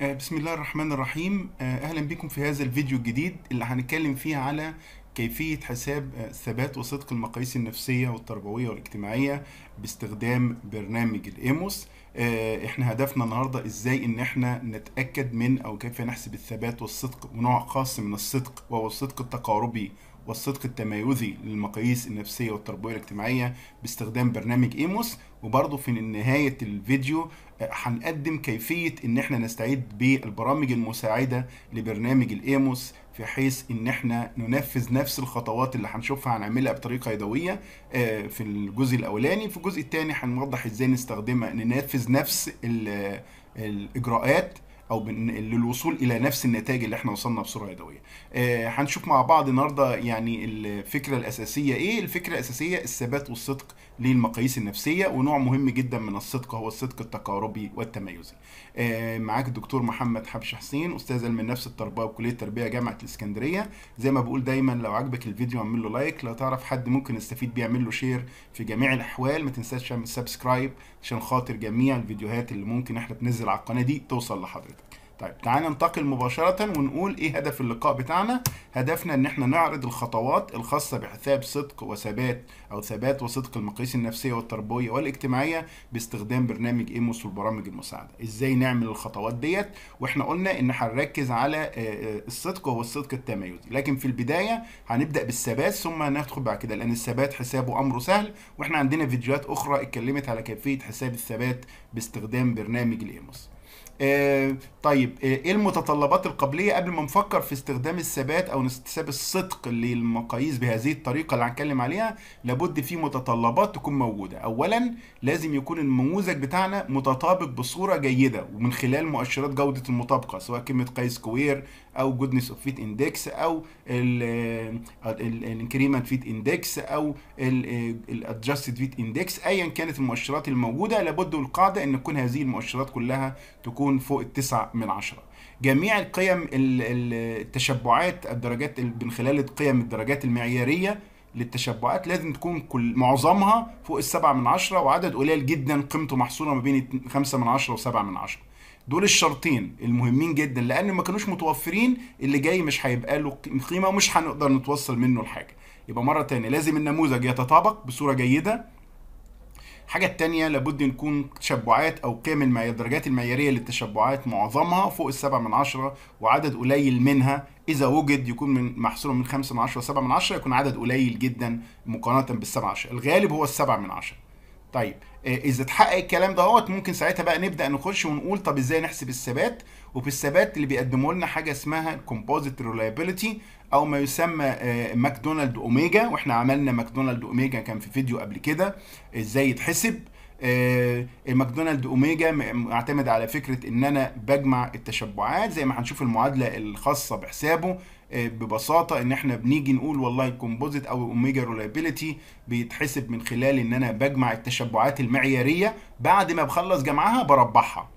آه، بسم الله الرحمن الرحيم آه، اهلا بكم في هذا الفيديو الجديد اللي هنتكلم فيه على كيفية حساب آه، ثبات وصدق المقاييس النفسية والتربوية والاجتماعية باستخدام برنامج الإيموس احنا هدفنا النهاردة ازاي ان احنا نتأكد من او كيف نحسب الثبات والصدق ونوع خاص من الصدق وهو الصدق التقاربي والصدق التمايزي للمقاييس النفسية والتربوية الاجتماعية باستخدام برنامج ايموس وبرضه في نهاية الفيديو آه، هنقدم كيفية ان احنا نستعيد بالبرامج المساعدة لبرنامج الايموس في حيث ان احنا ننفذ نفس الخطوات اللي هنشوفها هنعملها بطريقة يدوية آه، في الجزء الاولاني في الجزء الثاني هنوضح ازاي نستخدمها ننفذ نفس آه، الاجراءات او للوصول الى نفس النتائج اللي احنا وصلنا بسرعه يدويه آه، هنشوف مع بعض النهارده يعني الفكره الاساسيه ايه الفكره الاساسيه الثبات والصدق للمقاييس النفسيه ونوع مهم جدا من الصدق هو الصدق التقاربي والتميزي. آه، معاك الدكتور محمد حبش حسين استاذ علم النفس التربيه وكليه التربيه جامعه الاسكندريه زي ما بقول دايما لو عجبك الفيديو اعمل له لايك لو تعرف حد ممكن يستفيد بيه اعمل له شير في جميع الاحوال ما تنساش تعمل سبسكرايب عشان خاطر جميع الفيديوهات اللي ممكن احنا بننزل على القناه دي توصل لحضرتك. طيب تعالى ننتقل مباشرة ونقول ايه هدف اللقاء بتاعنا هدفنا ان احنا نعرض الخطوات الخاصة بحساب صدق وثبات او ثبات وصدق المقاييس النفسية والتربوية والاجتماعية باستخدام برنامج ايموس والبرامج المساعدة ازاي نعمل الخطوات ديت واحنا قلنا ان هنركز على آه، آه، الصدق وهو الصدق التمايزي لكن في البداية هنبدأ بالثبات ثم ندخل بعد كده لان الثبات حسابه امره سهل واحنا عندنا فيديوهات اخرى اتكلمت على كيفية حساب الثبات باستخدام برنامج الايموس آه، طيب آه، ايه المتطلبات القبليه قبل ما نفكر في استخدام الثبات او استخدام الصدق للمقاييس بهذه الطريقه اللي هنتكلم عليها لابد في متطلبات تكون موجوده اولا لازم يكون النموذج بتاعنا متطابق بصوره جيده ومن خلال مؤشرات جوده المطابقه سواء كلمه قيس سكوير او جودنس اوف فيت اندكس او الانكريمنت فيت اندكس او الادجستد فيت اندكس ايا كانت المؤشرات الموجوده لابد القاعده ان تكون هذه المؤشرات كلها تكون فوق التسعة من عشرة جميع القيم التشبعات الدرجات من خلال قيم الدرجات المعياريه للتشبعات لازم تكون كل معظمها فوق السبعة من عشرة وعدد قليل جدا قيمته محصورة ما بين خمسة من عشرة وسبعة من عشرة دول الشرطين المهمين جدا لان ما كانوش متوفرين اللي جاي مش هيبقى له قيمه ومش هنقدر نتوصل منه لحاجه يبقى مره تانية لازم النموذج يتطابق بصوره جيده الحاجة التانية لابد نكون تشبعات أو قيم الدرجات المعيارية للتشبعات معظمها فوق السبعة من عشرة وعدد قليل منها إذا وجد يكون من محصور من خمسة من عشرة سبعة من عشرة يكون عدد قليل جدا مقارنة بالسبعة عشرة الغالب هو السبعة من عشرة طيب آه، اذا اتحقق الكلام دهوت ممكن ساعتها بقى نبدا نخش ونقول طب ازاي نحسب الثبات وفي الثبات اللي بيقدموا لنا حاجه اسمها كومبوزيت ريلايبيليتي او ما يسمى آه، ماكدونالد اوميجا واحنا عملنا ماكدونالد اوميجا كان في فيديو قبل كده ازاي يتحسب آه، ماكدونالد اوميجا معتمد على فكره ان انا بجمع التشبعات زي ما هنشوف المعادله الخاصه بحسابه آه، ببساطه ان احنا بنيجي نقول والله الكومبوزيت او الاوميجا ريلابيلتي بيتحسب من خلال ان انا بجمع التشبعات المعياريه بعد ما بخلص جمعها بربحها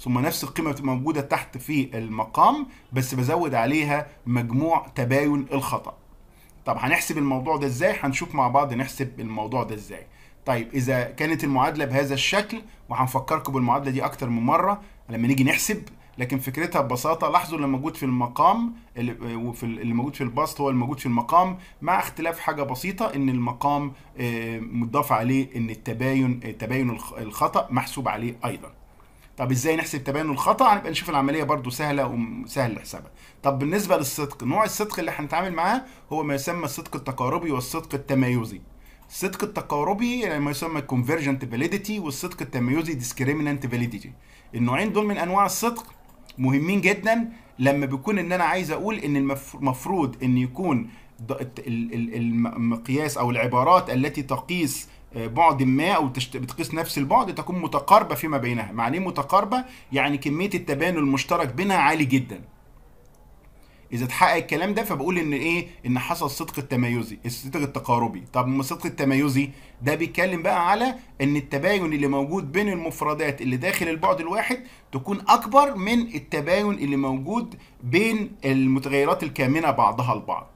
ثم نفس القيمه بتبقى موجوده تحت في المقام بس بزود عليها مجموع تباين الخطا طب هنحسب الموضوع ده ازاي هنشوف مع بعض نحسب الموضوع ده ازاي طيب اذا كانت المعادله بهذا الشكل وهنفكركم بالمعادله دي اكتر من مره لما نيجي نحسب لكن فكرتها ببساطه لاحظوا اللي موجود في المقام وفي اللي موجود في البسط هو الموجود في المقام مع اختلاف حاجه بسيطه ان المقام آه، مضاف عليه ان التباين آه، تباين الخطا محسوب عليه ايضا طب ازاي نحسب تباين الخطا هنبقى نشوف العمليه برضو سهله وسهل لحسابها طب بالنسبه للصدق نوع الصدق اللي هنتعامل معاه هو ما يسمى الصدق التقاربي والصدق التمايزي الصدق التقاربي يعني ما يسمى convergent validity والصدق التمايزي discriminant validity النوعين دول من انواع الصدق مهمين جدا لما بيكون ان انا عايز اقول ان المفروض ان يكون المقياس او العبارات التي تقيس آه، بعد ما او بتقيس نفس البعد تكون متقاربه فيما بينها معنى متقاربه يعني كميه التباين المشترك بينها عالي جدا اذا اتحقق الكلام ده فبقول ان ايه ان حصل الصدق التمايزي الصدق التقاربي طب ما الصدق التمايزي ده بيتكلم بقى على ان التباين اللي موجود بين المفردات اللي داخل البعد الواحد تكون اكبر من التباين اللي موجود بين المتغيرات الكامنه بعضها البعض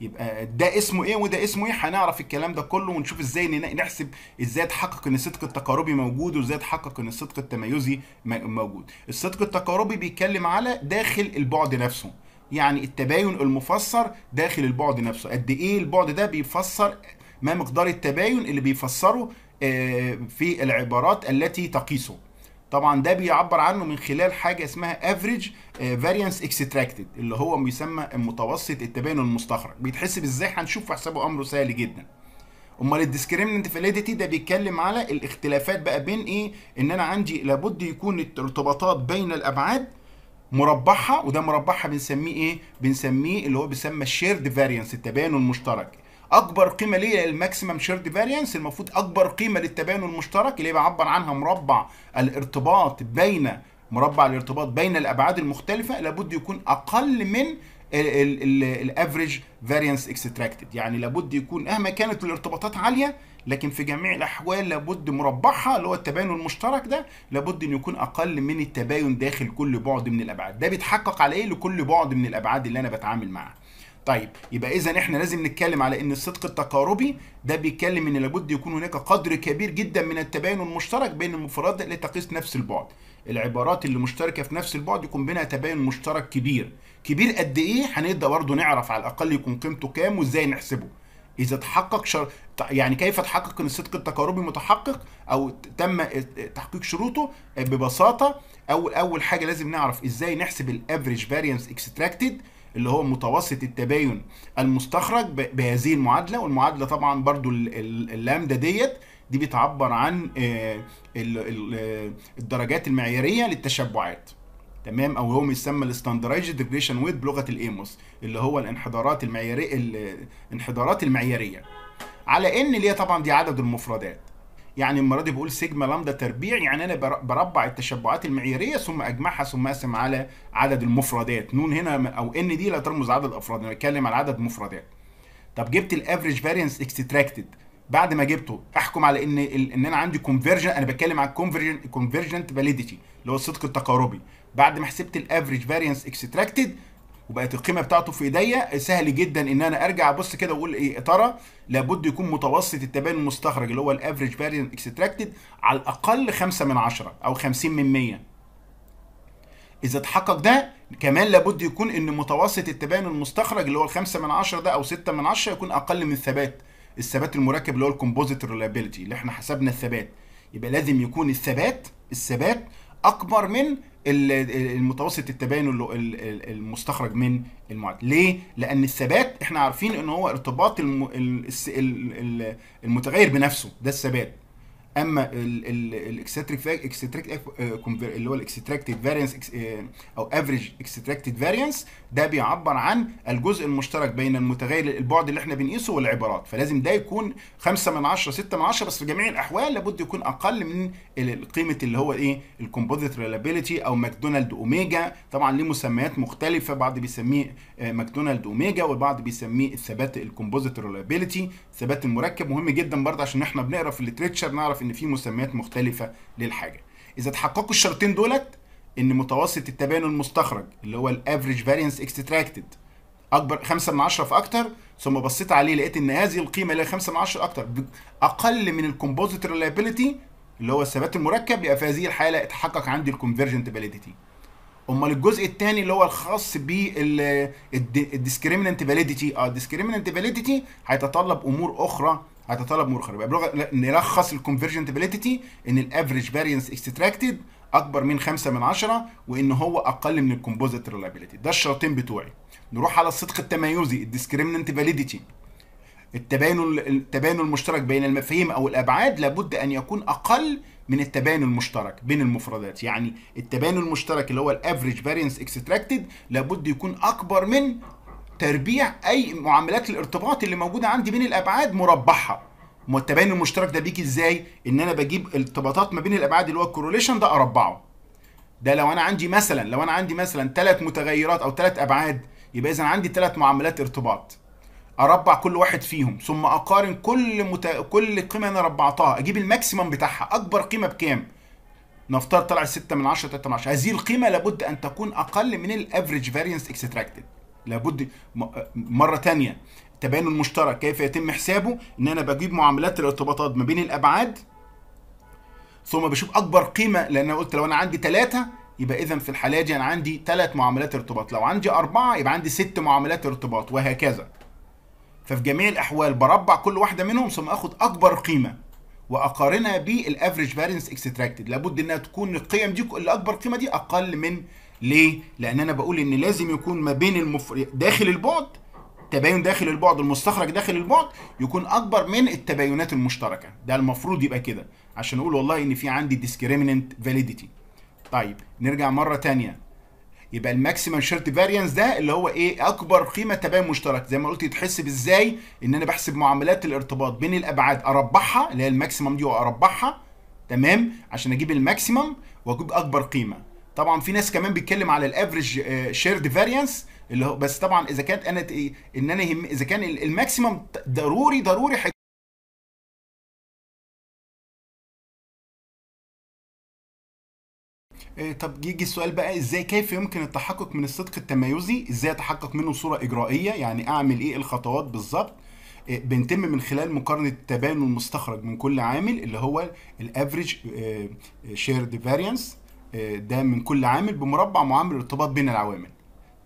يبقى ده اسمه ايه وده اسمه ايه هنعرف الكلام ده كله ونشوف ازاي نحسب ازاي اتحقق ان الصدق التقاربي موجود وازاي اتحقق ان الصدق التمايزي موجود الصدق التقاربي بيتكلم على داخل البعد نفسه يعني التباين المفسر داخل البعد نفسه قد ايه البعد ده بيفسر ما مقدار التباين اللي بيفسره آه، في العبارات التي تقيسه طبعا ده بيعبر عنه من خلال حاجه اسمها average آه، variance extracted اللي هو بيسمى متوسط التباين المستخرج بيتحسب ازاي هنشوف حسابه امره سهل جدا امال الديسكريمنت فاليديتي ده بيتكلم على الاختلافات بقى بين ايه ان انا عندي لابد يكون الارتباطات بين الابعاد مربعها وده مربعها بنسميه ايه بنسميه اللي هو بيسمى الشيرد فارينس التباين المشترك اكبر قيمه ليه الماكسيمم شيرد فارينس المفروض اكبر قيمه للتباين المشترك اللي بيعبر عنها مربع الارتباط بين مربع الارتباط بين الابعاد المختلفه لابد يكون اقل من الافريج فارينس اكستراكتد يعني لابد يكون مهما كانت الارتباطات عاليه لكن في جميع الاحوال لابد مربعها اللي هو التباين المشترك ده لابد ان يكون اقل من التباين داخل كل بعد من الابعاد ده بيتحقق على ايه لكل بعد من الابعاد اللي انا بتعامل معاها طيب يبقى اذا احنا لازم نتكلم على ان الصدق التقاربي ده بيتكلم ان لابد يكون هناك قدر كبير جدا من التباين المشترك بين المفردات اللي تقيس نفس البعد العبارات اللي مشتركه في نفس البعد يكون بينها تباين مشترك كبير كبير قد ايه هنبدا برضه نعرف على الاقل يكون قيمته كام وازاي نحسبه اذا تحقق شر... يعني كيف تحقق ان الصدق التقاربي متحقق او تم تحقيق شروطه ببساطه اول اول حاجه لازم نعرف ازاي نحسب الافريج فاريانس اكستراكتد اللي هو متوسط التباين المستخرج بهذه المعادله والمعادله طبعا برضو اللامدا ديت دي بتعبر عن آه، الدرجات المعياريه للتشبعات تمام او هو يسمى الستاندرايزد ريجريشن ويت بلغه الايموس اللي هو الانحدارات المعياريه الانحدارات المعياريه على ان اللي هي طبعا دي عدد المفردات يعني المره دي بقول سيجما لامدا تربيع يعني انا بربع التشبعات المعياريه ثم اجمعها ثم اقسم على عدد المفردات نون هنا او ان دي لا ترمز عدد الافراد انا بتكلم على عدد مفردات طب جبت الافريج فارينس اكستراكتد بعد ما جبته احكم على ان ان انا عندي كونفرجن انا بتكلم على الكونفرجن كونفرجنت فاليديتي اللي هو الصدق التقاربي بعد ما حسبت الافريج فاريانس اكستراكتد وبقت القيمه بتاعته في ايديا سهل جدا ان انا ارجع ابص كده واقول ايه يا ترى لابد يكون متوسط التباين المستخرج اللي هو الافريج فاريانس اكستراكتد على الاقل 5 من 10 او 50 من 100 اذا اتحقق ده كمان لابد يكون ان متوسط التباين المستخرج اللي هو الخمسة من عشرة ده او ستة من عشرة يكون اقل من الثبات الثبات المركب اللي هو الكومبوزيت ريلابيلتي اللي احنا حسبنا الثبات يبقى لازم يكون الثبات الثبات اكبر من المتوسط التباين المستخرج من المعادله ليه لان الثبات احنا عارفين ان هو ارتباط المتغير بنفسه ده الثبات اما الاكستريك اكستريك آه، اللي هو الاكستراكتيف فاريانس آه، او افريج اكستراكتيف فاريانس ده بيعبر عن الجزء المشترك بين المتغير البعد اللي احنا بنقيسه والعبارات فلازم ده يكون 5 من 10 6 من 10 بس في جميع الاحوال لابد يكون اقل من القيمه اللي هو ايه الكومبوزيت ريلابيلتي او ماكدونالد اوميجا طبعا ليه مسميات مختلفه بعض بيسميه آه، ماكدونالد اوميجا والبعض بيسميه الثبات الكومبوزيت ريلابيلتي ثبات المركب مهم جدا برضه عشان احنا بنقرا في الليتريتشر نعرف ان في مسميات مختلفه للحاجه اذا تحققوا الشرطين دولت ان متوسط التباين المستخرج اللي هو الافريج فارينس اكستراكتد اكبر 5 من 10 في اكتر ثم بصيت عليه لقيت ان هذه القيمه اللي هي 5 من 10 اكتر اقل من الكومبوزيت ريلايبيليتي اللي هو الثبات المركب يبقى في هذه الحاله اتحقق عندي الكونفرجنت فاليديتي امال الجزء الثاني اللي هو الخاص بالديسكريمننت فاليديتي اه الديسكريمننت فاليديتي هيتطلب امور اخرى مور مورخر يبقى بلغه نلخص فاليديتي ان الافريج فارينس اكستراكتد اكبر من 5 من 10 وان هو اقل من الكومبوزيت ريلابيليتي ده الشرطين بتوعي نروح على الصدق التمايزي الديسكريمننت فاليديتي التباين التباين المشترك بين المفاهيم او الابعاد لابد ان يكون اقل من التباين المشترك بين المفردات يعني التباين المشترك اللي هو الافريج فارينس اكستراكتد لابد يكون اكبر من تربيع اي معاملات الارتباط اللي موجوده عندي بين الابعاد مربعها التباين المشترك ده بيجي ازاي ان انا بجيب ارتباطات ما بين الابعاد اللي هو الكوروليشن ده اربعه ده لو انا عندي مثلا لو انا عندي مثلا ثلاث متغيرات او ثلاث ابعاد يبقى اذا عندي ثلاث معاملات ارتباط اربع كل واحد فيهم ثم اقارن كل مت... كل قيمه انا ربعتها اجيب الماكسيمم بتاعها اكبر قيمه بكام نفترض طلع 6 من 10 3 من 10 هذه القيمه لابد ان تكون اقل من الافريج فارينس اكستراكتد لابد مرة تانية تباين المشترك كيف يتم حسابه ان انا بجيب معاملات الارتباطات ما بين الابعاد ثم بشوف اكبر قيمة لان انا قلت لو انا عندي ثلاثة يبقى اذا في الحالة دي انا عندي ثلاث معاملات ارتباط لو عندي اربعة يبقى عندي ست معاملات ارتباط وهكذا ففي جميع الاحوال بربع كل واحدة منهم ثم اخد اكبر قيمة واقارنها بالافريج بالانس اكستراكتد لابد انها تكون القيم دي الاكبر قيمه دي اقل من ليه؟ لان انا بقول ان لازم يكون ما بين المف... داخل البعد تباين داخل البعد المستخرج داخل البعد يكون اكبر من التباينات المشتركه ده المفروض يبقى كده عشان اقول والله ان في عندي discriminant validity طيب نرجع مره تانية يبقى الماكسيمم شيرت فاريانس ده اللي هو ايه اكبر قيمه تباين مشترك زي ما قلت يتحسب ازاي ان انا بحسب معاملات الارتباط بين الابعاد اربعها اللي هي الماكسيمم دي واربعها تمام عشان اجيب الماكسيمم واجيب اكبر قيمه طبعا في ناس كمان بيتكلم على الافريج شيرد فاريانس اللي هو بس طبعا اذا كانت انا إيه، ان انا اذا كان الماكسيمم ضروري ضروري آه، طب يجي السؤال بقى ازاي كيف يمكن التحقق من الصدق التمايزي ازاي اتحقق منه صوره اجرائيه يعني اعمل ايه الخطوات بالظبط آه، بنتم من خلال مقارنه التباين المستخرج من كل عامل اللي هو الافريج شيرد فاريانس آه، ده من كل عامل بمربع معامل الارتباط بين العوامل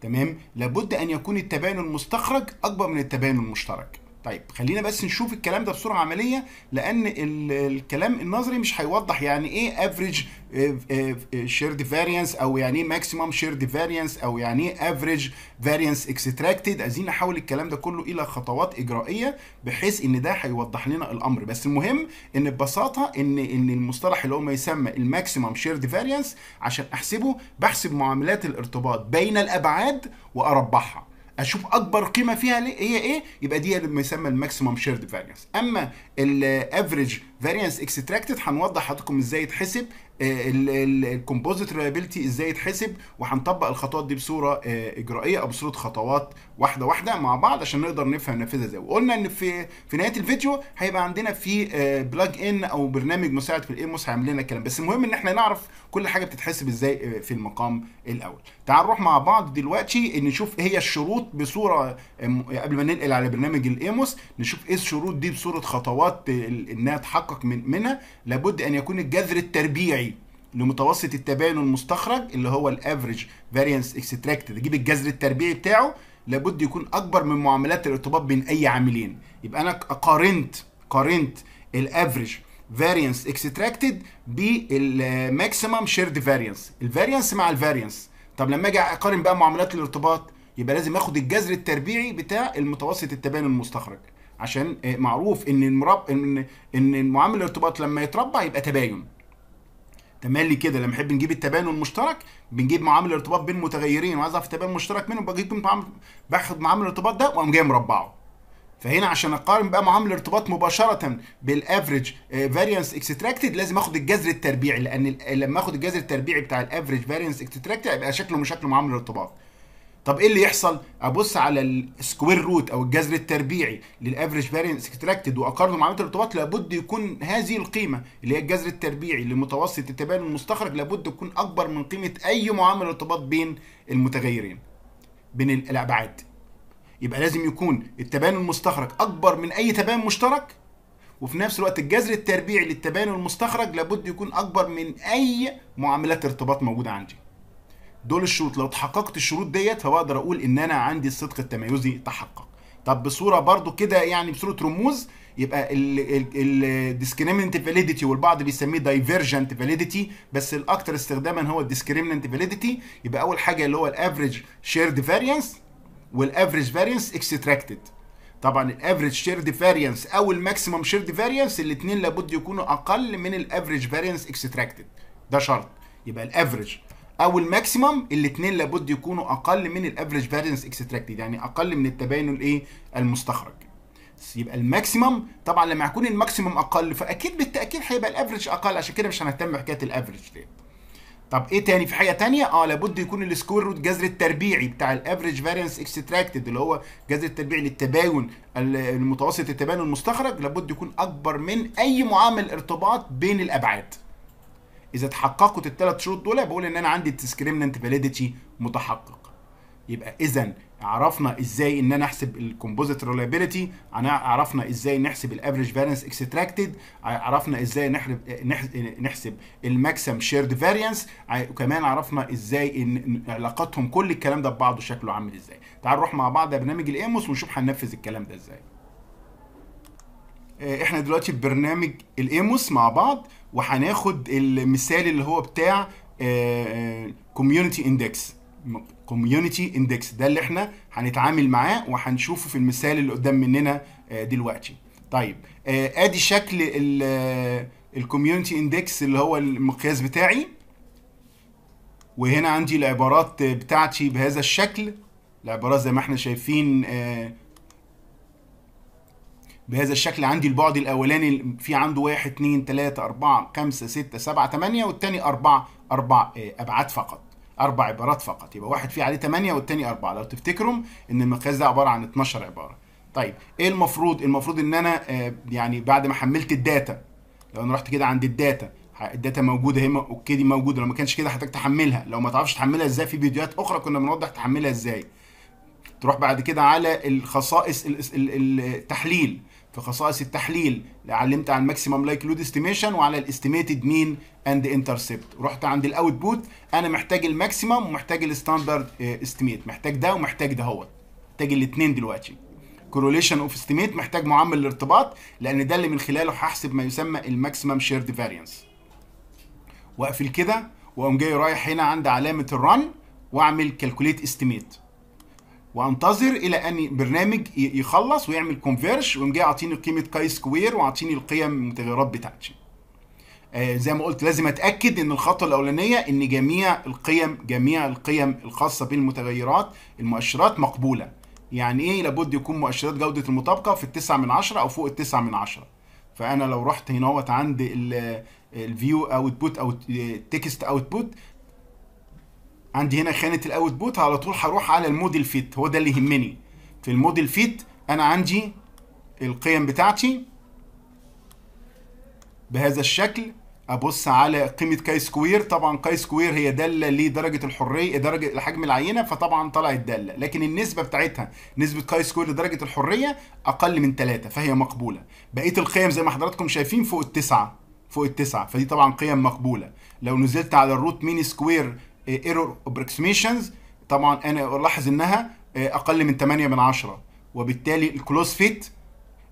تمام لابد ان يكون التباين المستخرج اكبر من التباين المشترك طيب خلينا بس نشوف الكلام ده بصوره عمليه لان الكلام النظري مش هيوضح يعني ايه افريج شيرد فاريانس او يعني ايه ماكسيمم شيرد فاريانس او يعني ايه افريج فاريانس اكستراكتد عايزين نحول الكلام ده كله الى خطوات اجرائيه بحيث ان ده هيوضح لنا الامر بس المهم ان ببساطه ان ان المصطلح اللي هو ما يسمى الماكسيمم شيرد فاريانس عشان احسبه بحسب معاملات الارتباط بين الابعاد واربحها اشوف اكبر قيمه فيها هي ايه يبقى دي اللي يسمى الماكسيمم شيرد فاريانس اما الافريج فاريانس اكستراكتد هنوضح لكم ازاي يتحسب آه، الكومبوزيت ريلابيلتي ازاي يتحسب وهنطبق الخطوات دي بصوره آه، اجرائيه او بصوره خطوات واحده واحده مع بعض عشان نقدر نفهم ننفذها ازاي وقلنا ان في في نهايه الفيديو هيبقى عندنا في بلاج آه، ان او برنامج مساعد في الايموس هيعمل لنا الكلام بس المهم ان احنا نعرف كل حاجه بتتحسب ازاي آه، في المقام الاول تعال نروح مع بعض دلوقتي نشوف ايه هي الشروط بصوره آه، قبل ما ننقل على برنامج الايموس نشوف ايه الشروط دي بصوره خطوات انها تحقق من منها لابد ان يكون الجذر التربيعي لمتوسط التباين المستخرج اللي هو الافريج فاريانس اكستراكتد تجيب الجذر التربيعي بتاعه لابد يكون اكبر من معاملات الارتباط بين اي عاملين يبقى انا قارنت قارنت الافريج فاريانس اكستراكتد بالماكسيمم شيرد فاريانس الفاريانس مع الفاريانس طب لما اجي اقارن بقى معاملات الارتباط يبقى لازم اخد الجذر التربيعي بتاع المتوسط التباين المستخرج عشان آه، معروف ان المرب... ان ان معامل الارتباط لما يتربع يبقى تباين تملي كده لما نحب نجيب التباين المشترك بنجيب معامل الارتباط بين متغيرين وعايز اعرف التباين المشترك منهم بجيب معامل باخد معامل الارتباط ده واقوم جاي مربعه فهنا عشان اقارن بقى معامل الارتباط مباشره بالافريج فارينس اكستراكتد لازم اخد الجذر التربيعي لان لما اخد الجذر التربيعي بتاع الافريج فارينس اكستراكتد هيبقى شكله مش شكل معامل الارتباط طب ايه اللي يحصل ابص على السكوير روت او الجذر التربيعي للافريج فارينس اكستراكتد واقارنه مع عمليه الارتباط لابد يكون هذه القيمه اللي هي الجذر التربيعي لمتوسط التباين المستخرج لابد تكون اكبر من قيمه اي معامل ارتباط بين المتغيرين بين الابعاد يبقى لازم يكون التباين المستخرج اكبر من اي تباين مشترك وفي نفس الوقت الجذر التربيعي للتباين المستخرج لابد يكون اكبر من اي معاملات ارتباط موجوده عندي دول الشروط لو اتحققت الشروط ديت فبقدر اقول ان انا عندي الصدق التميزي تحقق طب بصوره برضو كده يعني بصوره رموز يبقى الديسكريمنت فاليديتي والبعض بيسميه دايفرجنت فاليديتي بس الاكثر استخداما هو الديسكريمنت فاليديتي يبقى اول حاجه اللي هو الافريج شيرد فاريانس والافريج فاريانس اكستراكتد طبعا الافريج شيرد فاريانس او الماكسيمم شيرد فاريانس الاثنين لابد يكونوا اقل من الافريج فاريانس اكستراكتد ده شرط يبقى الافريج او الماكسيمم الاثنين لابد يكونوا اقل من الافريج فارينس اكستراكتد يعني اقل من التباين الايه المستخرج يبقى الماكسيمم طبعا لما يكون الماكسيمم اقل فاكيد بالتاكيد هيبقى الافريج اقل عشان كده مش هنهتم بحكايه الافريج دي طب ايه تاني في حاجه تانية اه لابد يكون السكوير روت جذر التربيعي بتاع الافريج فارينس اكستراكتد اللي هو جذر التربيعي للتباين المتوسط التباين المستخرج لابد يكون اكبر من اي معامل ارتباط بين الابعاد اذا تحققت الثلاث شروط دول بقول ان انا عندي الديسكريمنت فاليديتي متحقق يبقى اذا عرفنا ازاي ان انا احسب الكومبوزيت ريلابيلتي عرفنا ازاي نحسب الافريج فارينس اكستراكتد عرفنا ازاي نحسب الماكسيم شيرد فارينس وكمان عرفنا ازاي ان علاقاتهم كل الكلام ده ببعضه شكله عامل ازاي تعال نروح مع بعض برنامج الايموس ونشوف هننفذ الكلام ده ازاي آه، احنا دلوقتي في برنامج الايموس مع بعض وهناخد المثال اللي هو بتاع كوميونتي اندكس كوميونتي اندكس ده اللي احنا هنتعامل معاه وهنشوفه في المثال اللي قدام مننا آه، دلوقتي طيب آه، ادي شكل الكوميونتي اندكس آه، اللي هو المقياس بتاعي وهنا عندي العبارات بتاعتي بهذا الشكل العبارات زي ما احنا شايفين بهذا الشكل عندي البعد الاولاني في عنده 1 2 3 4 5 6 7 8 والثاني 4 4 ابعاد فقط اربع عبارات فقط يبقى واحد فيه عليه 8 والثاني 4 لو تفتكروا ان المقياس ده عباره عن 12 عباره طيب ايه المفروض المفروض ان انا آه، يعني بعد ما حملت الداتا لو انا رحت كده عند الداتا الداتا موجوده اهي اوكي دي موجوده لو ما كانش كده هتحتاج تحملها لو ما تعرفش تحملها ازاي في فيديوهات اخرى كنا بنوضح تحملها ازاي تروح بعد كده على الخصائص التحليل في خصائص التحليل علمت عن ماكسيمم لايك لود استيميشن وعلى الاستيميتد مين اند انترسبت رحت عند الاوتبوت انا محتاج الماكسيمم ومحتاج الستاندرد استيميت محتاج ده ومحتاج ده هو محتاج الاثنين دلوقتي كوروليشن اوف استيميت محتاج معامل الارتباط لان ده اللي من خلاله هحسب ما يسمى الماكسيمم شيرد فاريانس واقفل كده واقوم جاي رايح هنا عند علامه الرن واعمل كالكوليت استيميت وانتظر الى ان برنامج يخلص ويعمل كونفيرش ويقوم جاي يعطيني قيمه كاي سكوير وعاطيني القيم المتغيرات بتاعتي آه زي ما قلت لازم اتاكد ان الخطوه الاولانيه ان جميع القيم جميع القيم الخاصه بالمتغيرات المؤشرات مقبوله يعني ايه لابد يكون مؤشرات جوده المطابقه في التسعة من عشرة او فوق التسعة من عشرة فانا لو رحت هنا عند الفيو اوتبوت او التكست اوتبوت عندي هنا خانه الاوت بوت على طول هروح على الموديل فيت هو ده اللي يهمني في الموديل فيت انا عندي القيم بتاعتي بهذا الشكل ابص على قيمه كاي سكوير طبعا كاي سكوير هي داله لدرجه الحريه درجه الحجم العينه فطبعا طلعت داله لكن النسبه بتاعتها نسبه كاي سكوير لدرجه الحريه اقل من 3 فهي مقبوله بقيه القيم زي ما حضراتكم شايفين فوق التسعه فوق التسعه فدي طبعا قيم مقبوله لو نزلت على الروت مين سكوير ايرور آه، ابروكسيميشنز طبعا انا الاحظ انها آه، اقل من 8 من 10 وبالتالي الكلوز فيت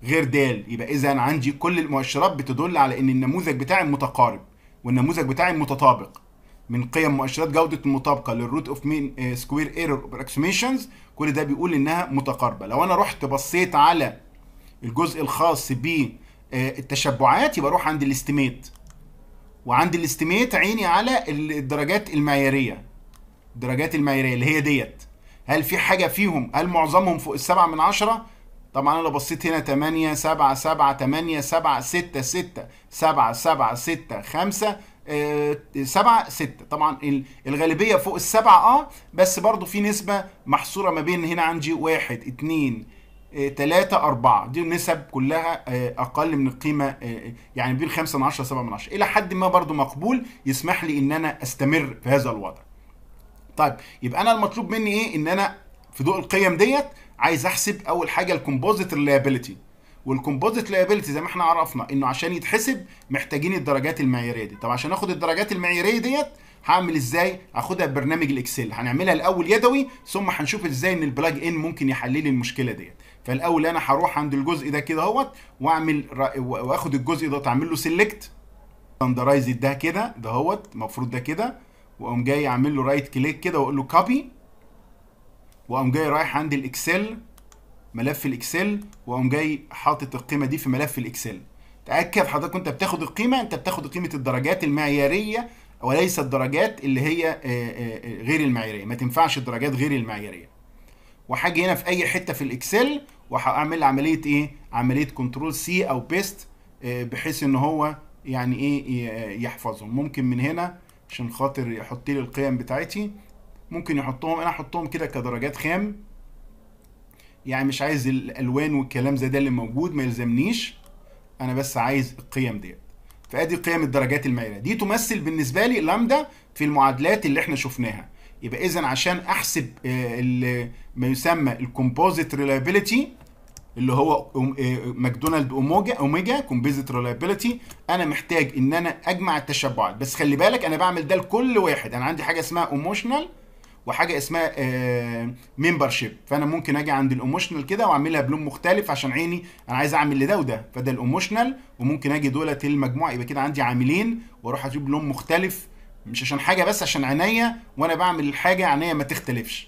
غير دال يبقى اذا انا عندي كل المؤشرات بتدل على ان النموذج بتاعي متقارب والنموذج بتاعي متطابق من قيم مؤشرات جودة المطابقة للروت اوف مين سكوير ايرور ابروكسيميشنز كل ده بيقول انها متقاربة لو انا رحت بصيت على الجزء الخاص بالتشبعات آه، يبقى اروح عند الاستيميت وعندي الاستيميت عيني على الدرجات المعياريه الدرجات المعياريه اللي هي ديت هل في حاجه فيهم هل معظمهم فوق السبعة من عشرة طبعا انا لو بصيت هنا 8 7 7 8 7 6 6 7 7 6 5 7 6 طبعا الغالبيه فوق السبعه اه بس برضو في نسبه محصوره ما بين هنا عندي 1 2 3 آه، 4 دي النسب كلها آه، اقل من القيمه آه، يعني بين 5 من 10 7 من 10 الى حد ما برضو مقبول يسمح لي ان انا استمر في هذا الوضع طيب يبقى انا المطلوب مني ايه ان انا في ضوء القيم ديت عايز احسب اول حاجه الكومبوزيت ريلابيلتي والكومبوزيت لايبيلتي زي ما احنا عرفنا انه عشان يتحسب محتاجين الدرجات المعياريه دي طب عشان اخد الدرجات المعياريه ديت هعمل ازاي هاخدها ببرنامج الاكسل هنعملها الاول يدوي ثم هنشوف ازاي ان البلاج ان ممكن يحل لي المشكله ديت فالاول انا هروح عند الجزء ده كده اهوت واعمل واخد الجزء ده اعمل له سيلكت ستاندرايز ده كده ده اهوت المفروض ده كده واقوم جاي اعمل له رايت كليك كده واقول له كوبي واقوم جاي رايح عند الاكسل ملف الاكسل واقوم جاي حاطط القيمه دي في ملف الاكسل تاكد حضرتك انت بتاخد القيمه انت بتاخد قيمه الدرجات المعياريه وليس الدرجات اللي هي غير المعياريه ما تنفعش الدرجات غير المعياريه وهاجي هنا في اي حته في الاكسل وهعمل عمليه ايه عمليه كنترول سي او بيست آه، بحيث ان هو يعني ايه يحفظهم ممكن من هنا عشان خاطر يحط لي القيم بتاعتي ممكن يحطهم انا احطهم كده كدرجات خام يعني مش عايز الالوان والكلام زي ده اللي موجود ما يلزمنيش انا بس عايز القيم ديت فادي قيم الدرجات المائله دي تمثل بالنسبه لي لامدا في المعادلات اللي احنا شفناها يبقى اذا عشان احسب آه، ما يسمى الكومبوزيت ريلايبيلتي اللي هو آه، ماكدونالد اوميجا اوميجا كومبوزيت ريلايبيلتي انا محتاج ان انا اجمع التشبعات بس خلي بالك انا بعمل ده لكل واحد انا عندي حاجه اسمها ايموشنال وحاجه اسمها ممبر آه، شيب فانا ممكن اجي عند الايموشنال كده واعملها بلون مختلف عشان عيني انا عايز اعمل لده وده فده الايموشنال وممكن اجي دولت المجموعه يبقى كده عندي عاملين واروح اجيب لون مختلف مش عشان حاجه بس عشان عينيا وانا بعمل الحاجه عينيا ما تختلفش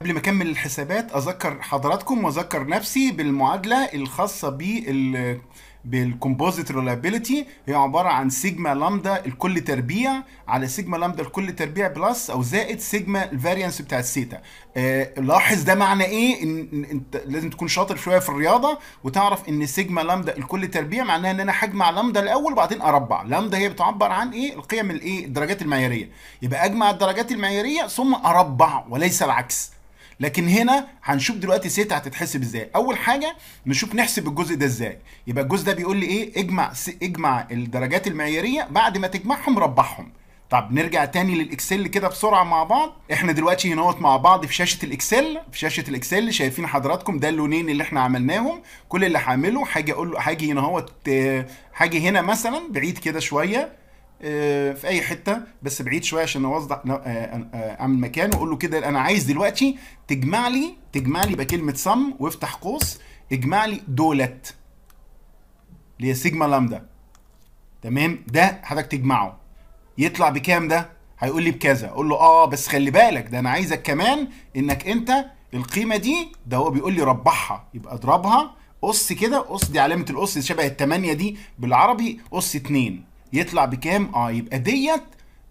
قبل ما اكمل الحسابات اذكر حضراتكم واذكر نفسي بالمعادله الخاصه بال بالكومبوزيت ريلابيلتي هي عباره عن سيجما لامدا الكل تربيع على سيجما لامدا الكل تربيع بلس او زائد سيجما الفاريانس بتاع السيتا آه لاحظ ده معنى ايه ان انت لازم تكون شاطر شويه في الرياضه وتعرف ان سيجما لامدا الكل تربيع معناها ان انا هجمع لامدا الاول وبعدين اربع لامدا هي بتعبر عن ايه القيم الايه الدرجات المعياريه يبقى اجمع الدرجات المعياريه ثم اربع وليس العكس لكن هنا هنشوف دلوقتي ست هتتحسب ازاي اول حاجه نشوف نحسب الجزء ده ازاي يبقى الجزء ده بيقول لي ايه اجمع اجمع الدرجات المعياريه بعد ما تجمعهم ربحهم طب نرجع تاني للاكسل كده بسرعه مع بعض احنا دلوقتي هنوت مع بعض في شاشه الاكسل في شاشه الاكسل شايفين حضراتكم ده اللونين اللي احنا عملناهم كل اللي هعمله هاجي اقول له هاجي هنا هو آه، هاجي هنا مثلا بعيد كده شويه آه، في اي حته بس بعيد شويه عشان اوضح آه، آه، اعمل مكان واقول له كده انا عايز دلوقتي تجمع لي تجمع لي يبقى كلمه سم وافتح قوس اجمع لي دولت اللي هي سيجما لامدا تمام ده حضرتك تجمعه يطلع بكام ده هيقول لي بكذا اقول له اه بس خلي بالك ده انا عايزك كمان انك انت القيمه دي ده هو بيقول لي ربحها يبقى اضربها قص كده قص دي علامه القص شبه الثمانيه دي بالعربي قص اثنين يطلع بكام اه يبقى ديت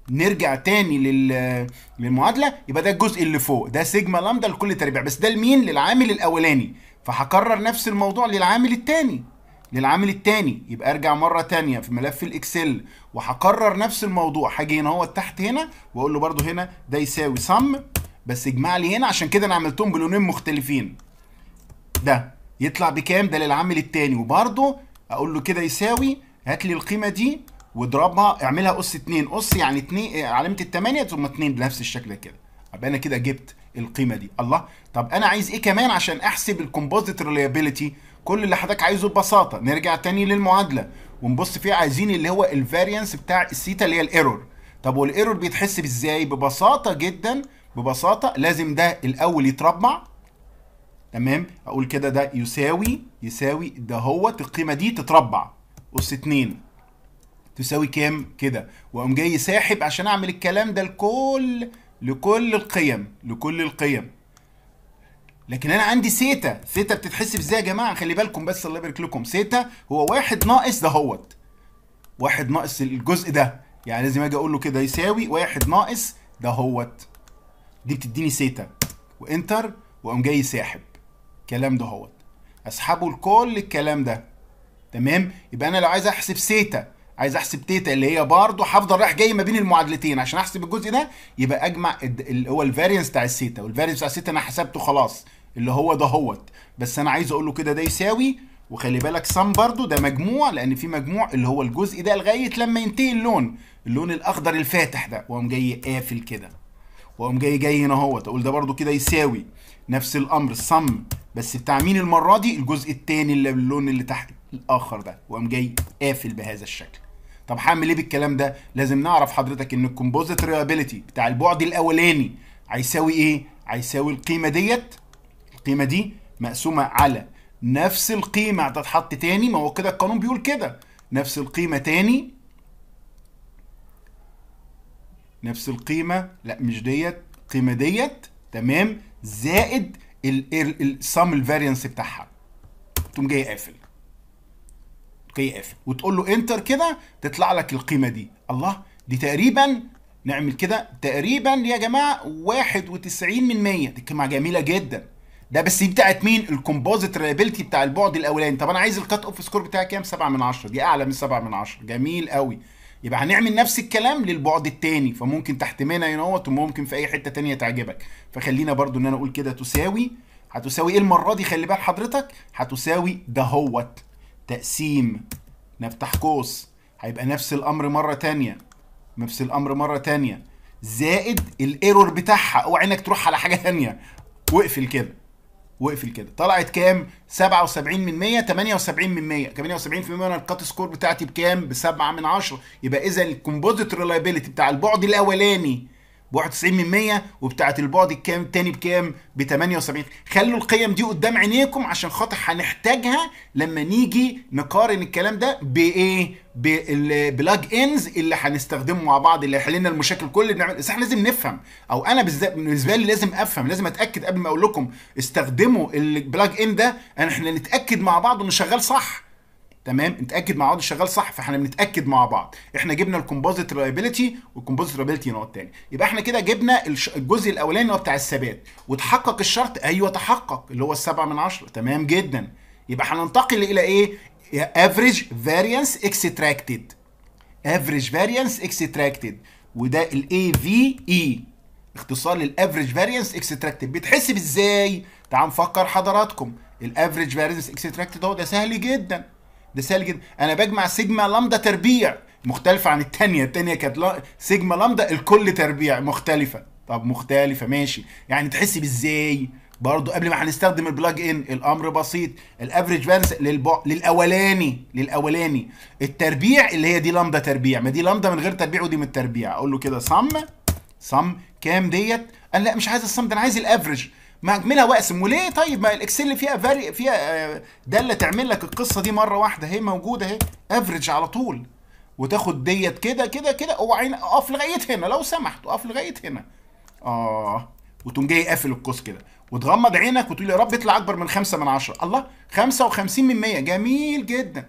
نرجع تاني لل... للمعادله يبقى ده الجزء اللي فوق ده سيجما لامدا لكل تربيع بس ده لمين للعامل الاولاني فهكرر نفس الموضوع للعامل التاني للعامل التاني يبقى ارجع مره تانية في ملف الاكسل وهكرر نفس الموضوع هاجي هنا هو تحت هنا واقول له برده هنا ده يساوي سم بس اجمع لي هنا عشان كده انا عملتهم بلونين مختلفين ده يطلع بكام ده للعامل التاني وبرده اقول له كده يساوي هات لي القيمه دي واضربها اعملها قص 2 قص يعني 2 آه، علامه 8 ثم 2 بنفس الشكل كده يبقى انا كده جبت القيمه دي الله طب انا عايز ايه كمان عشان احسب الكومبوزيت ريليابيلتي كل اللي حضرتك عايزه ببساطه نرجع تاني للمعادله ونبص فيها عايزين اللي هو الفاريانس بتاع السيتا اللي هي الايرور طب والايرور بيتحسب ازاي ببساطه جدا ببساطه لازم ده الاول يتربع تمام اقول كده ده يساوي يساوي ده هو القيمه دي تتربع اس 2 تساوي كام كده واقوم جاي ساحب عشان اعمل الكلام ده لكل لكل القيم لكل القيم لكن انا عندي سيتا سيتا بتتحسب ازاي يا جماعه خلي بالكم بس الله يبارك لكم سيتا هو واحد ناقص ده هوت واحد ناقص الجزء ده يعني لازم اجي اقول له كده يساوي واحد ناقص ده هوت دي بتديني سيتا وانتر واقوم جاي ساحب الكلام ده هوت اسحبه لكل الكلام ده تمام يبقى انا لو عايز احسب سيتا عايز احسب تيتا اللي هي برضه هفضل رايح جاي ما بين المعادلتين عشان احسب الجزء ده يبقى اجمع اللي هو الفارينس بتاع السيتا والفارينس بتاع السيتا انا حسبته خلاص اللي هو ده هوت بس انا عايز اقول له كده ده يساوي وخلي بالك سم برضه ده مجموع لان في مجموع اللي هو الجزء ده لغايه لما ينتهي اللون اللون الاخضر الفاتح ده واقوم جاي قافل كده واقوم جاي جاي هنا اهوت اقول ده برضه كده يساوي نفس الامر سم بس بتاع مين المره دي الجزء الثاني اللي باللون اللي تحت الاخر ده واقوم جاي قافل بهذا الشكل طب هعمل ايه بالكلام ده لازم نعرف حضرتك ان الكومبوزيت ريابيليتي بتاع البعد الاولاني هيساوي ايه هيساوي القيمه ديت القيمه دي مقسومه على نفس القيمه هتتحط تاني ما هو كده القانون بيقول كده نفس القيمه تاني نفس القيمه لا مش ديت القيمه ديت تمام زائد السم الفارينس بتاعها تقوم جاي قافل كي اف وتقول له انتر كده تطلع لك القيمه دي الله دي تقريبا نعمل كده تقريبا يا جماعه 91 من 100 دي قيمه جميله جدا ده بس دي بتاعت مين الكومبوزيت ريلابيلتي بتاع البعد الاولاني طب انا عايز الكات اوف سكور بتاعي كام 7 من 10 دي اعلى من 7 من 10 جميل قوي يبقى هنعمل نفس الكلام للبعد الثاني فممكن تحت منها ينوت وممكن في اي حته ثانيه تعجبك فخلينا برضو ان انا اقول كده تساوي هتساوي ايه المره دي خلي بال حضرتك هتساوي دهوت تقسيم نفتح قوس هيبقى نفس الامر مره تانية نفس الامر مره تانية زائد الايرور بتاعها اوعى انك تروح على حاجه تانية واقفل كده واقفل كده طلعت كام 77 من 100 78 من 100 78% انا الكات سكور بتاعتي بكام ب 7 من 10 يبقى اذا الكومبوزيت ريلايبيليتي بتاع البعد الاولاني ب 91 من 100 وبتاعه البعد الكام تاني بكام ب 78 خلوا القيم دي قدام عينيكم عشان خاطر هنحتاجها لما نيجي نقارن الكلام ده بايه بالبلاج انز اللي هنستخدمه مع بعض اللي هيحل لنا المشاكل كل اللي بنعمل بس احنا لازم نفهم او انا بالنسبه لي لازم افهم لازم اتاكد قبل ما اقول لكم استخدموا البلاج ان ده احنا نتاكد مع بعض انه شغال صح تمام نتاكد مع بعض شغال صح فاحنا بنتاكد مع بعض احنا جبنا الكومبوزيت ريلابيلتي والكومبوزيت ريلابيلتي نوع تاني يبقى احنا كده جبنا الجزء الاولاني هو بتاع الثبات وتحقق الشرط ايوه تحقق اللي هو السبعة من عشرة تمام جدا يبقى هننتقل الى ايه افريج فاريانس اكستراكتد افريج فاريانس اكستراكتد وده الاي في اي e. اختصار للافريج فاريانس اكستراكتد بيتحسب ازاي تعال نفكر حضراتكم الافريج فاريانس اكستراكتد هو ده سهل جدا ده سهل جدا انا بجمع سيجما لامدا تربيع مختلفة عن التانية التانية كانت سيجما لامدا الكل تربيع مختلفة طب مختلفة ماشي يعني تحسي بازاي برضو قبل ما هنستخدم البلاج ان الامر بسيط الافريج فالنس للاولاني للاولاني التربيع اللي هي دي لامدا تربيع ما دي لامدا من غير تربيع ودي من التربيع اقول له كده صم صم كام ديت انا لا مش عايز الصم ده انا عايز الافريج ما هكملها واقسم وليه طيب ما الاكسل اللي فيها فاري فيها آه، داله تعمل لك القصه دي مره واحده اهي موجوده اهي افريج على طول وتاخد ديت كده كده كده اوعي اقف لغايه هنا لو سمحت اقف لغايه هنا اه وتقوم جاي قافل القوس كده وتغمض عينك وتقول يا رب يطلع اكبر من 5 من 10 الله 55 من 100 جميل جدا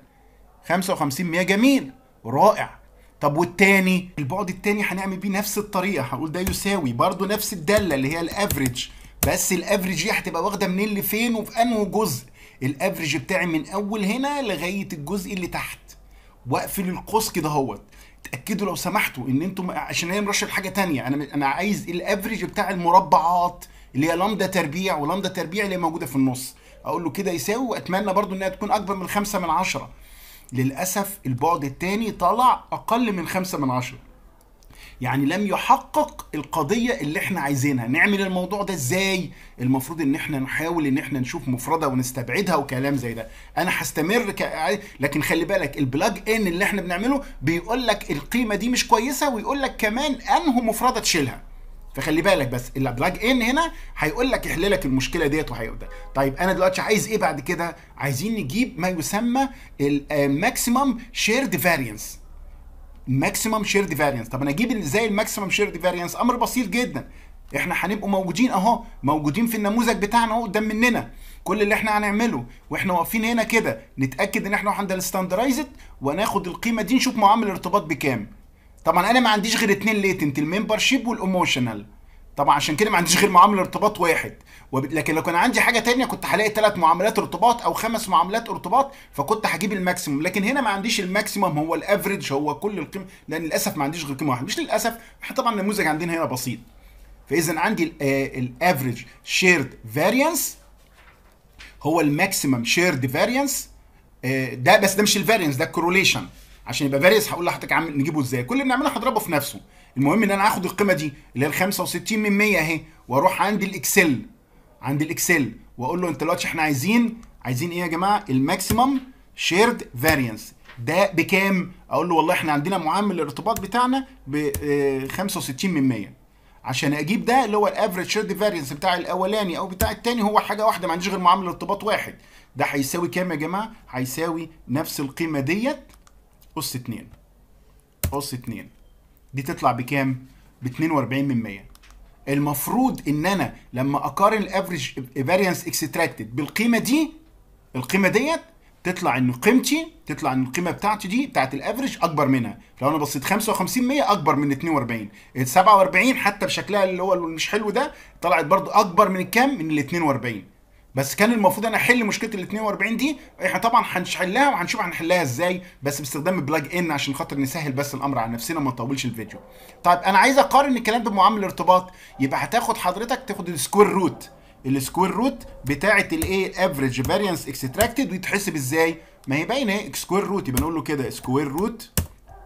55 100 جميل رائع طب والتاني البعد التاني هنعمل بيه نفس الطريقه هقول ده يساوي برضو نفس الداله اللي هي الافريج بس الافريج دي هتبقى واخده منين لفين وفي انه جزء الافريج بتاعي من اول هنا لغايه الجزء اللي تحت واقفل القوس كده اهوت اتاكدوا لو سمحتوا ان انتم عشان هي مرشح حاجه تانية انا انا عايز الافريج بتاع المربعات اللي هي لامدا تربيع ولامدا تربيع اللي هي موجوده في النص اقول له كده يساوي واتمنى برضو انها تكون اكبر من خمسة من عشرة للاسف البعد الثاني طلع اقل من خمسة من عشرة يعني لم يحقق القضيه اللي احنا عايزينها نعمل الموضوع ده ازاي المفروض ان احنا نحاول ان احنا نشوف مفرده ونستبعدها وكلام زي ده انا هستمر ك... لكن خلي بالك البلاج ان اللي احنا بنعمله بيقول لك القيمه دي مش كويسه ويقول لك كمان انه مفرده تشيلها فخلي بالك بس البلاج ان هنا هيقول لك يحل لك المشكله ديت وهيقول ده طيب انا دلوقتي عايز ايه بعد كده عايزين نجيب ما يسمى الماكسيمم شيرد فارينس ماكسيمم شيرد فاريانس طب انا اجيب ازاي الماكسيمم شيرد فاريانس امر بسيط جدا احنا هنبقوا موجودين اهو موجودين في النموذج بتاعنا اهو قدام مننا كل اللي احنا هنعمله واحنا واقفين هنا كده نتاكد ان احنا عند الستاندرايزد وناخد القيمه دي نشوف معامل الارتباط بكام طبعا انا ما عنديش غير اتنين ليتنت الممبرشيب شيب والايموشنال طبعا عشان كده ما عنديش غير معامل ارتباط واحد وب... لكن لو كان عندي حاجه تانية كنت هلاقي ثلاث معاملات ارتباط او خمس معاملات ارتباط فكنت هجيب الماكسيموم لكن هنا ما عنديش الماكسيموم هو الافريج هو كل القيم لان للاسف ما عنديش غير قيمه واحده مش للاسف احنا طبعا النموذج عندنا هنا بسيط فاذا عندي آه، الافريج شيرد فاريانس هو الماكسيمم شيرد فاريانس ده بس ده مش الفاريانس ده الكوروليشن عشان يبقى فاريانس هقول لحضرتك عامل نجيبه ازاي كل اللي بنعمله هضربه في نفسه المهم ان انا اخد القيمه دي اللي هي ال 65 من 100 اهي واروح عند الاكسل عند الاكسل واقول له انت دلوقتي احنا عايزين عايزين ايه يا جماعه الماكسيمم شيرد فاريانس ده بكام اقول له والله احنا عندنا معامل الارتباط بتاعنا ب 65 آه، من 100 عشان اجيب ده اللي هو الافريج شيرد فاريانس بتاع الاولاني او بتاع الثاني هو حاجه واحده ما عنديش غير معامل ارتباط واحد ده هيساوي كام يا جماعه هيساوي نفس القيمه ديت اس 2 اس 2 دي تطلع بكام ب 42 من 100 المفروض ان انا لما اقارن الافريج فاريانس اكستراكتد بالقيمه دي القيمه ديت تطلع ان قيمتي تطلع ان القيمه بتاعتي دي بتاعت الافريج اكبر منها لو انا بصيت 55 100 اكبر من 42 ال 47 حتى بشكلها اللي هو مش حلو ده طلعت برضو اكبر من الكام من ال 42 بس كان المفروض انا احل مشكله ال 42 دي احنا طبعا هنحلها وهنشوف هنحلها ازاي بس باستخدام البلاج ان عشان خاطر نسهل بس الامر على نفسنا ما نطولش الفيديو طيب انا عايز اقارن الكلام ده بمعامل الارتباط يبقى هتاخد حضرتك تاخد السكوير روت السكوير روت بتاعه الايه افريج فاريانس اكستراكتد ويتحسب ازاي ما هي باينه اهي سكوير روت يبقى نقول له كده سكوير روت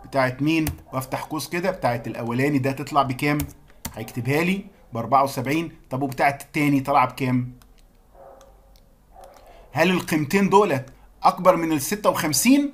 بتاعت مين وافتح قوس كده بتاعت الاولاني ده تطلع بكام هيكتبها لي ب 74 طب وبتاعت التاني طالعه بكام هل القيمتين دولت اكبر من ال 56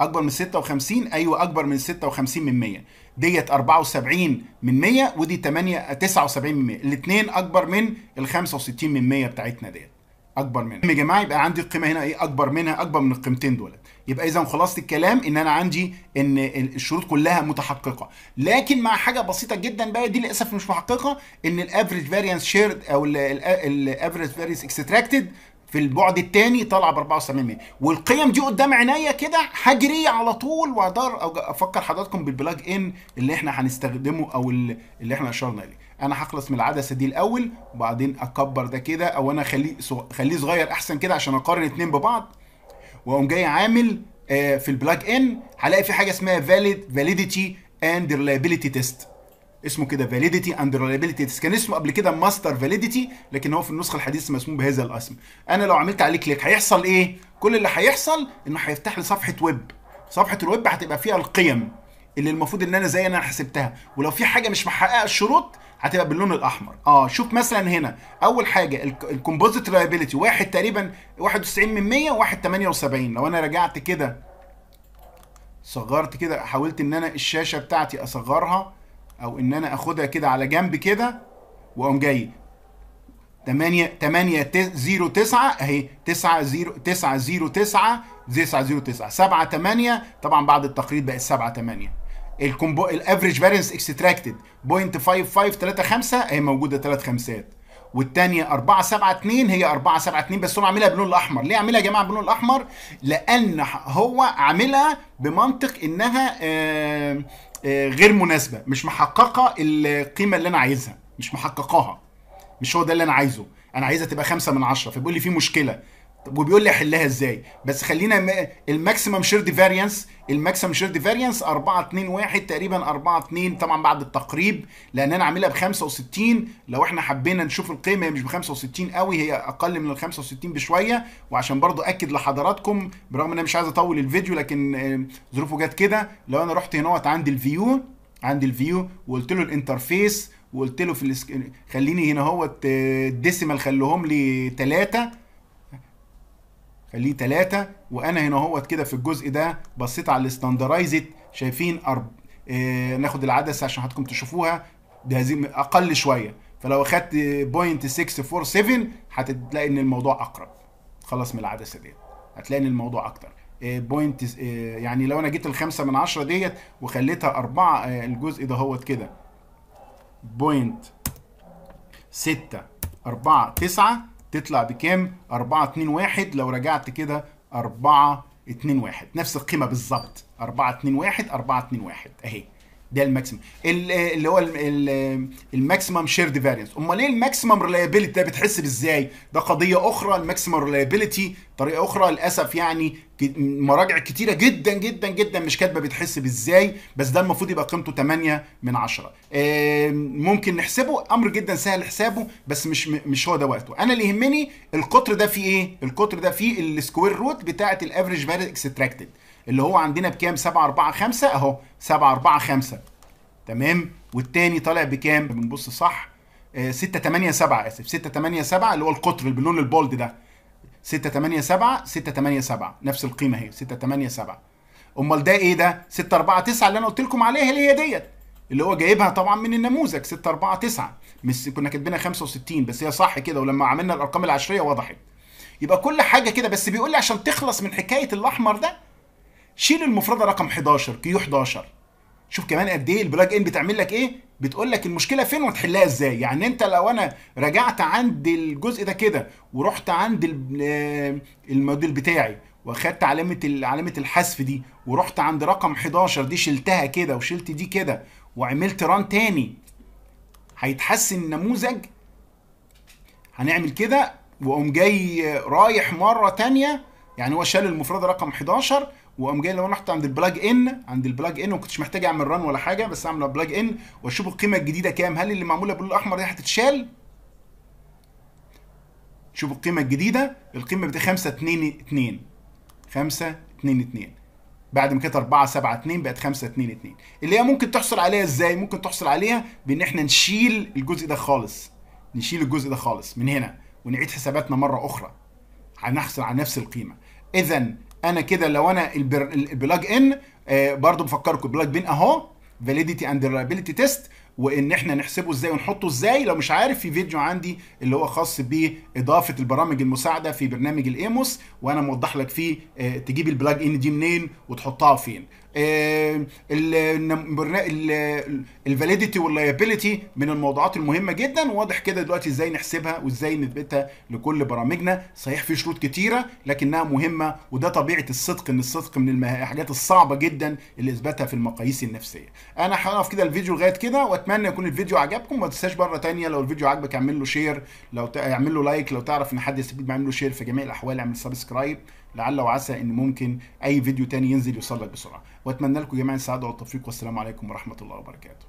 اكبر من 56 ايوه اكبر من 56 من 100 ديت 74 من 100 ودي 8 79 من 100 الاثنين اكبر من ال 65 من 100 بتاعتنا ديت اكبر منها يا جماعه يبقى عندي القيمه هنا ايه اكبر منها اكبر من القيمتين دولت يبقى اذا خلاصه الكلام ان انا عندي ان الشروط كلها متحققه لكن مع حاجه بسيطه جدا بقى دي للاسف مش محققه ان الافريج فاريانس شيرد او الافريج فاريانس اكستراكتد في البعد الثاني طالعه ب 74 والقيم دي قدام عينيا كده هجري على طول واقدر افكر حضراتكم بالبلاج ان اللي احنا هنستخدمه او اللي احنا اشرنا اليه انا هخلص من العدسه دي الاول وبعدين اكبر ده كده او انا اخليه خليه صغير احسن كده عشان اقارن اتنين ببعض واقوم جاي عامل آه، في البلاج ان هلاقي في حاجه اسمها valid validity and reliability test اسمه كده فاليديتي اند ريلابيلتي تيست كان اسمه قبل كده ماستر فاليديتي لكن هو في النسخه الحديثه مسموم بهذا الاسم انا لو عملت عليه كليك هيحصل ايه كل اللي هيحصل انه هيفتح لي صفحه ويب صفحه الويب هتبقى فيها القيم اللي المفروض ان انا زي انا حسبتها ولو في حاجه مش محققه الشروط هتبقى باللون الاحمر اه شوف مثلا هنا اول حاجه الكومبوزيت ريلابيلتي واحد تقريبا 91 من 100 وواحد 78 لو انا رجعت كده صغرت كده حاولت ان انا الشاشه بتاعتي اصغرها او ان انا اخدها كده على جنب كده واقوم جاي 8 8 0 9 اهي 9 0 9 0 9 9 0 9 7 8 طبعا بعد التقريب بقت 7 8 الكومبو الافريج فارينس اكستراكتد 0.5535 اهي موجوده 3 خمسات والثانيه 2 هي 4 7 2 بس هو عاملها باللون الاحمر ليه عاملها يا جماعه باللون الاحمر لان هو عاملها بمنطق انها آه آه، غير مناسبه مش محققه القيمه اللي انا عايزها مش محققاها مش هو ده اللي انا عايزه انا عايزها تبقى خمسة من عشرة فبيقول لي في مشكله وبيقول لي احلها ازاي بس خلينا الماكسيمم دي فاريانس الماكسيمم دي فاريانس 4 2 1 تقريبا 4 2 طبعا بعد التقريب لان انا عاملها ب 65 لو احنا حبينا نشوف القيمه هي مش ب 65 قوي هي اقل من ال 65 بشويه وعشان برضو اكد لحضراتكم برغم ان انا مش عايز اطول الفيديو لكن ظروفه جت كده لو انا رحت هنا عند الفيو عند الفيو وقلت له الانترفيس وقلت له في الاسك... خليني هنا اهوت آه، الديسيمال خليهم لي 3 خليه 3 وانا هنا اهوت كده في الجزء ده بصيت على الاستاندرايزد شايفين أرب... آه ناخد العدسه عشان حضراتكم تشوفوها ده اقل شويه فلو اخدت 647 هتلاقي ان الموضوع اقرب خلص من العدسه ديت هتلاقي ان الموضوع اكتر آه، بوينت آه، يعني لو انا جيت الخمسة من عشرة ديت وخليتها أربعة آه، الجزء ده اهوت كده بوينت ستة أربعة تسعة تطلع بكام 4 2 1 لو رجعت كده 4 2 1 نفس القيمه بالظبط 4 2 1 4 2 1 اهي ده الماكسيمم اللي هو الماكسيمم شيرد فارينس امال ايه الماكسيمم ريليابيلتي ده بتحس ازاي ده قضيه اخرى الماكسيمم ريليابيلتي طريقه اخرى للاسف يعني مراجع كتيره جدا جدا جدا مش كاتبه بتحس ازاي بس ده المفروض يبقى قيمته 8 من 10 ممكن نحسبه امر جدا سهل حسابه بس مش مش هو ده وقته انا اللي يهمني القطر ده فيه ايه القطر ده فيه السكوير روت بتاعه الافريج فاليو اكستراكتد اللي هو عندنا بكام 7 4 5 اهو 7 4 5 تمام والتاني طالع بكام بنبص صح 6 8 7 اسف 6 8 7 اللي هو القطر اللي باللون البولد ده 6 8 7 6 8 7 نفس القيمه اهي 6 8 7 امال ده ايه ده 6 4 9 اللي انا قلت لكم عليها اللي هي ديت اللي هو جايبها طبعا من النموذج 6 4 9 مش كنا كاتبينها 65 بس هي صح كده ولما عملنا الارقام العشريه وضحت يبقى كل حاجه كده بس بيقول لي عشان تخلص من حكايه الاحمر ده شيل المفردة رقم 11 كيو 11 شوف كمان قد ايه البلاج ان بتعمل لك ايه بتقول لك المشكله فين وتحلها ازاي يعني انت لو انا رجعت عند الجزء ده كده ورحت عند آه، الموديل بتاعي واخدت علامه علامه الحذف دي ورحت عند رقم 11 دي شلتها كده وشلت دي كده وعملت ران تاني هيتحسن النموذج هنعمل كده واقوم جاي رايح مره تانيه يعني هو شال المفرده رقم 11 وقام جاي لو انا رحت عند البلاج ان عند البلاج ان ما كنتش محتاج اعمل ران ولا حاجه بس اعمل بلاج ان واشوف القيمه الجديده كام هل اللي معموله باللون الاحمر دي هتتشال شوف القيمه الجديده القيمه بتاعت 5 2 2 5 2 2 بعد ما كانت 4 7 2 بقت 5 2 2 اللي هي ممكن تحصل عليها ازاي ممكن تحصل عليها بان احنا نشيل الجزء ده خالص نشيل الجزء ده خالص من هنا ونعيد حساباتنا مره اخرى هنحصل على نفس القيمه اذا انا كده لو انا البلاج ان آه، برضو بفكركم بلاج ان اهو فاليديتي اند ريلابيلتي تيست وان احنا نحسبه ازاي ونحطه ازاي لو مش عارف في فيديو عندي اللي هو خاص باضافه البرامج المساعده في برنامج الايموس وانا موضح لك فيه آه، تجيب البلاج ان دي منين وتحطها فين الفاليديتي واللايبيليتي من الموضوعات المهمه جدا واضح كده دلوقتي ازاي نحسبها وازاي نثبتها لكل برامجنا صحيح في شروط كتيره لكنها مهمه وده طبيعه الصدق ان الصدق من الحاجات الصعبه جدا اللي اثباتها في المقاييس النفسيه انا هقف كده الفيديو لغايه كده واتمنى يكون الفيديو عجبكم ما تنساش بره تانية لو الفيديو عجبك اعمل له شير لو اعمل له لايك لو تعرف ان حد يستفيد اعمل له شير في جميع الاحوال اعمل سبسكرايب لعل وعسى ان ممكن اي فيديو تاني ينزل يوصل لك بسرعه واتمنى لكم جميعا السعاده والتوفيق والسلام عليكم ورحمه الله وبركاته